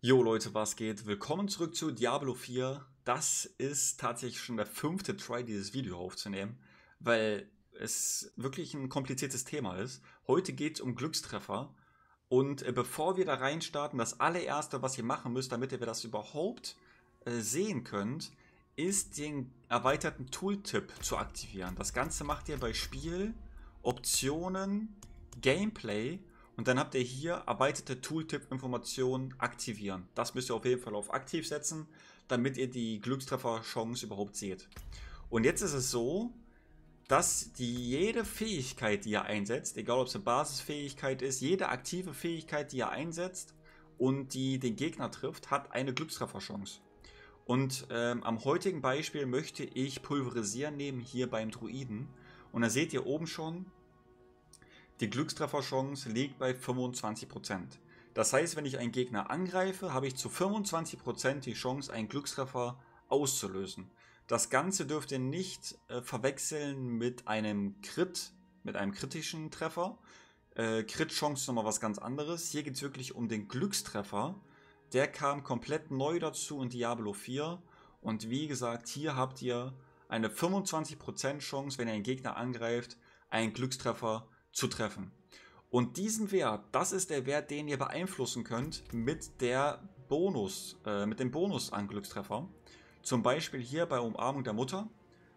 Jo Leute, was geht? Willkommen zurück zu Diablo 4. Das ist tatsächlich schon der fünfte Try, dieses Video aufzunehmen, weil es wirklich ein kompliziertes Thema ist. Heute geht es um Glückstreffer. Und äh, bevor wir da reinstarten, das allererste, was ihr machen müsst, damit ihr das überhaupt äh, sehen könnt, ist den erweiterten Tooltip zu aktivieren. Das Ganze macht ihr bei Spiel, Optionen, Gameplay und dann habt ihr hier erweiterte Tooltip-Informationen aktivieren. Das müsst ihr auf jeden Fall auf aktiv setzen, damit ihr die Glückstreffer-Chance überhaupt seht. Und jetzt ist es so, dass die jede Fähigkeit, die ihr einsetzt, egal ob es eine Basisfähigkeit ist, jede aktive Fähigkeit, die ihr einsetzt und die den Gegner trifft, hat eine Glückstrefferchance. Und ähm, am heutigen Beispiel möchte ich Pulverisieren nehmen hier beim Druiden. Und da seht ihr oben schon, die Glückstrefferchance liegt bei 25%. Das heißt, wenn ich einen Gegner angreife, habe ich zu 25% die Chance, einen Glückstreffer auszulösen. Das Ganze dürft ihr nicht äh, verwechseln mit einem Crit, mit einem kritischen Treffer. Äh, Crit-Chance ist nochmal was ganz anderes. Hier geht es wirklich um den Glückstreffer. Der kam komplett neu dazu in Diablo 4. Und wie gesagt, hier habt ihr eine 25% Chance, wenn ihr einen Gegner angreift, einen Glückstreffer zu treffen. Und diesen Wert, das ist der Wert, den ihr beeinflussen könnt mit der Bonus, äh, mit dem Bonus an Glückstreffer. Zum Beispiel hier bei Umarmung der Mutter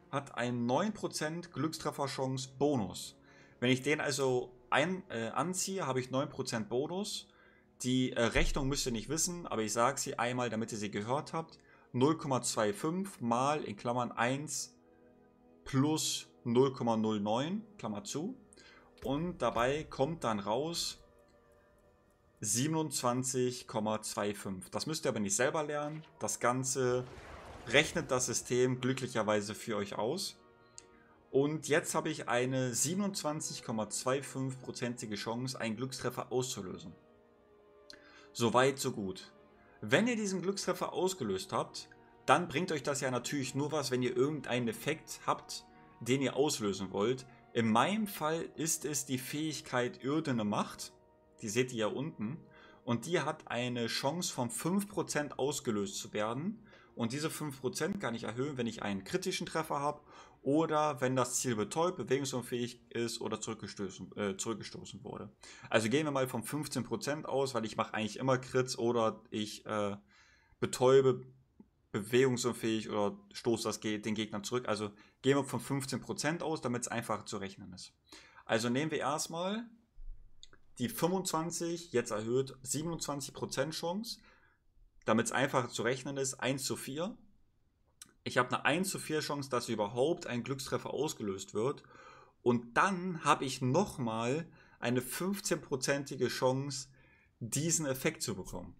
hat ein 9% Glückstrefferchance Bonus. Wenn ich den also ein, äh, anziehe, habe ich 9% Bonus. Die äh, Rechnung müsst ihr nicht wissen, aber ich sage sie einmal, damit ihr sie gehört habt. 0,25 mal in Klammern 1 plus 0,09, Klammer zu, und dabei kommt dann raus 27,25. Das müsst ihr aber nicht selber lernen. Das Ganze rechnet das System glücklicherweise für euch aus. Und jetzt habe ich eine 27,25%ige Chance, einen Glückstreffer auszulösen. Soweit, so gut. Wenn ihr diesen Glückstreffer ausgelöst habt, dann bringt euch das ja natürlich nur was, wenn ihr irgendeinen Effekt habt, den ihr auslösen wollt. In meinem Fall ist es die Fähigkeit Irdene Macht. Die seht ihr ja unten. Und die hat eine Chance von 5% ausgelöst zu werden. Und diese 5% kann ich erhöhen, wenn ich einen kritischen Treffer habe oder wenn das Ziel betäubt, bewegungsunfähig ist oder zurückgestoßen, äh, zurückgestoßen wurde. Also gehen wir mal von 15% aus, weil ich mache eigentlich immer Crits oder ich äh, betäube bewegungsunfähig oder stoßt das den Gegner zurück. Also gehen wir von 15% aus, damit es einfach zu rechnen ist. Also nehmen wir erstmal die 25, jetzt erhöht 27% Chance, damit es einfach zu rechnen ist, 1 zu 4. Ich habe eine 1 zu 4 Chance, dass überhaupt ein Glückstreffer ausgelöst wird. Und dann habe ich nochmal eine 15 Chance, diesen Effekt zu bekommen.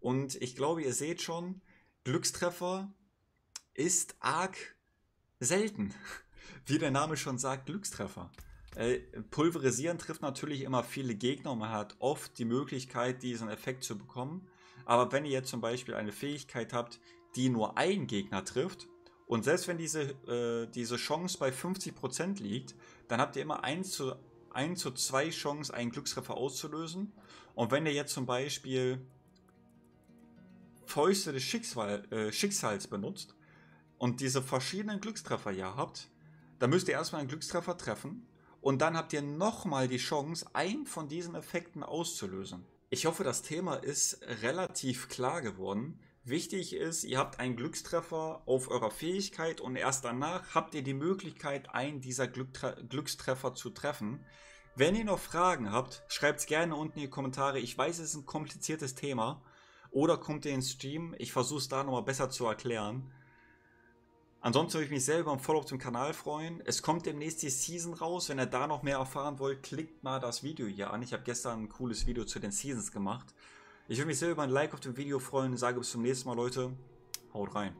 Und ich glaube, ihr seht schon, Glückstreffer ist arg selten. Wie der Name schon sagt, Glückstreffer. Äh, pulverisieren trifft natürlich immer viele Gegner und man hat oft die Möglichkeit, diesen Effekt zu bekommen. Aber wenn ihr jetzt zum Beispiel eine Fähigkeit habt, die nur einen Gegner trifft, und selbst wenn diese, äh, diese Chance bei 50% liegt, dann habt ihr immer 1 zu, 1 zu 2 Chance, einen Glückstreffer auszulösen. Und wenn ihr jetzt zum Beispiel Fäuste des Schicksal, äh, Schicksals benutzt und diese verschiedenen Glückstreffer ja habt, dann müsst ihr erstmal einen Glückstreffer treffen und dann habt ihr nochmal die Chance, einen von diesen Effekten auszulösen. Ich hoffe, das Thema ist relativ klar geworden. Wichtig ist, ihr habt einen Glückstreffer auf eurer Fähigkeit und erst danach habt ihr die Möglichkeit, einen dieser Glücktre Glückstreffer zu treffen. Wenn ihr noch Fragen habt, schreibt es gerne unten in die Kommentare. Ich weiß, es ist ein kompliziertes Thema, oder kommt ihr ins Stream? Ich versuche es da nochmal besser zu erklären. Ansonsten würde ich mich selber über ein Follow zum Kanal freuen. Es kommt demnächst die Season raus. Wenn ihr da noch mehr erfahren wollt, klickt mal das Video hier an. Ich habe gestern ein cooles Video zu den Seasons gemacht. Ich würde mich sehr über ein Like auf dem Video freuen. und Sage bis zum nächsten Mal, Leute. Haut rein.